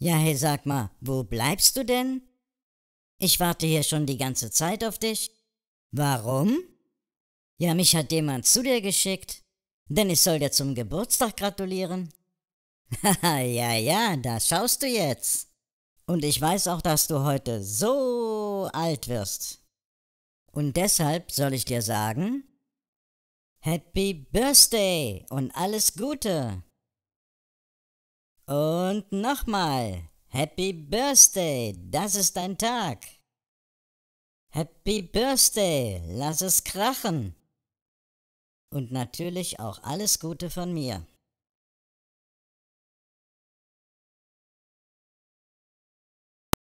Ja, hey, sag mal, wo bleibst du denn? Ich warte hier schon die ganze Zeit auf dich. Warum? Ja, mich hat jemand zu dir geschickt, denn ich soll dir zum Geburtstag gratulieren. Haha, ja, ja, da schaust du jetzt. Und ich weiß auch, dass du heute so alt wirst. Und deshalb soll ich dir sagen, Happy Birthday und alles Gute. Oh und nochmal. Happy Birthday, das ist dein Tag. Happy Birthday, lass es krachen. Und natürlich auch alles Gute von mir.